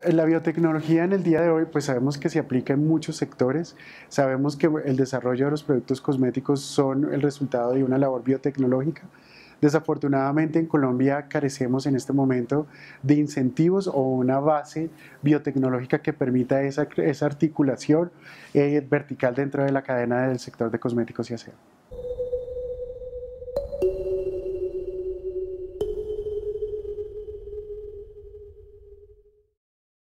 Eh, la biotecnología en el día de hoy, pues sabemos que se aplica en muchos sectores. Sabemos que el desarrollo de los productos cosméticos son el resultado de una labor biotecnológica. Desafortunadamente en Colombia carecemos en este momento de incentivos o una base biotecnológica que permita esa, esa articulación eh, vertical dentro de la cadena del sector de cosméticos y aseo.